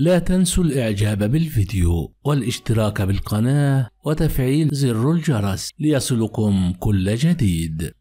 لا تنسوا الاعجاب بالفيديو والاشتراك بالقناة وتفعيل زر الجرس ليصلكم كل جديد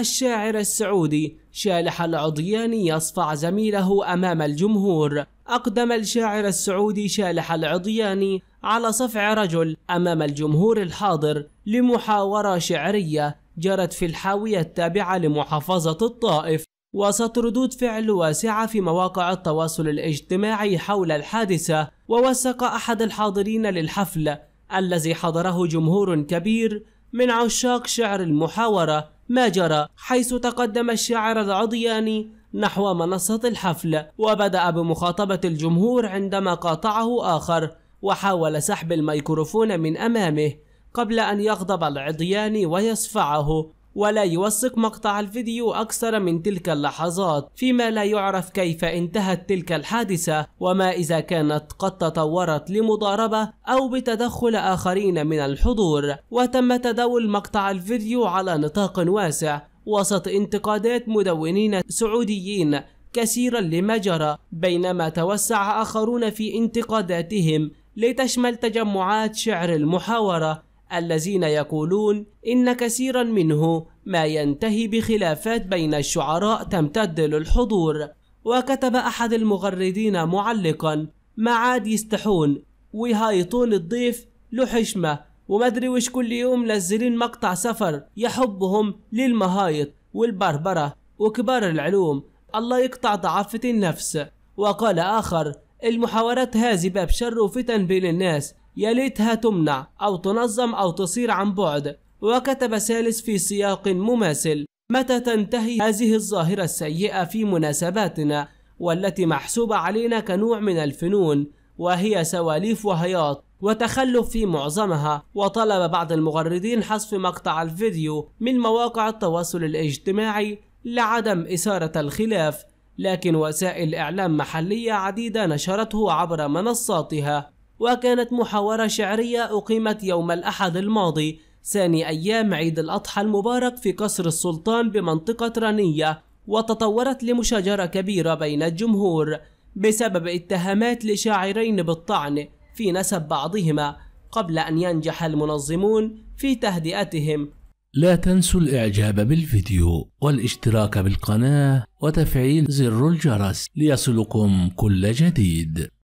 الشاعر السعودي شالح العضياني يصفع زميله أمام الجمهور أقدم الشاعر السعودي شالح العضياني على صفع رجل أمام الجمهور الحاضر لمحاورة شعرية جرت في الحاوية التابعة لمحافظة الطائف وسط ردود فعل واسعة في مواقع التواصل الاجتماعي حول الحادثة ووثق أحد الحاضرين للحفل الذي حضره جمهور كبير من عشاق شعر المحاورة ما جرى حيث تقدم الشاعر العضياني نحو منصة الحفل وبدأ بمخاطبة الجمهور عندما قاطعه آخر وحاول سحب الميكروفون من أمامه قبل أن يغضب العضياني ويصفعه ولا يوثق مقطع الفيديو أكثر من تلك اللحظات فيما لا يعرف كيف انتهت تلك الحادثة وما إذا كانت قد تطورت لمضاربة أو بتدخل آخرين من الحضور وتم تداول مقطع الفيديو على نطاق واسع وسط انتقادات مدونين سعوديين كثيرا لما جرى بينما توسع آخرون في انتقاداتهم لتشمل تجمعات شعر المحاورة الذين يقولون إن كثيرا منه ما ينتهي بخلافات بين الشعراء تمتد للحضور وكتب أحد المغردين معلقا ما عاد يستحون ويهايطون الضيف له حشمة ومدري وش كل يوم منزلين مقطع سفر يحبهم للمهايط والبربرة وكبار العلوم الله يقطع ضعفة النفس وقال آخر المحاورات هذه باب شر وفتن بين الناس يا ليتها تمنع أو تنظم أو تصير عن بعد وكتب ثالث في سياق مماثل متى تنتهي هذه الظاهرة السيئة في مناسباتنا والتي محسوبة علينا كنوع من الفنون وهي سواليف وهياط وتخلف في معظمها وطلب بعض المغردين حذف مقطع الفيديو من مواقع التواصل الاجتماعي لعدم إثارة الخلاف لكن وسائل إعلام محلية عديدة نشرته عبر منصاتها وكانت محاورة شعرية أقيمت يوم الأحد الماضي ثاني أيام عيد الأضحى المبارك في قصر السلطان بمنطقة رانية وتطورت لمشاجرة كبيرة بين الجمهور بسبب اتهامات لشاعرين بالطعن في نسب بعضهما قبل أن ينجح المنظمون في تهدئتهم لا تنسوا الإعجاب بالفيديو والاشتراك بالقناة وتفعيل زر الجرس ليصلكم كل جديد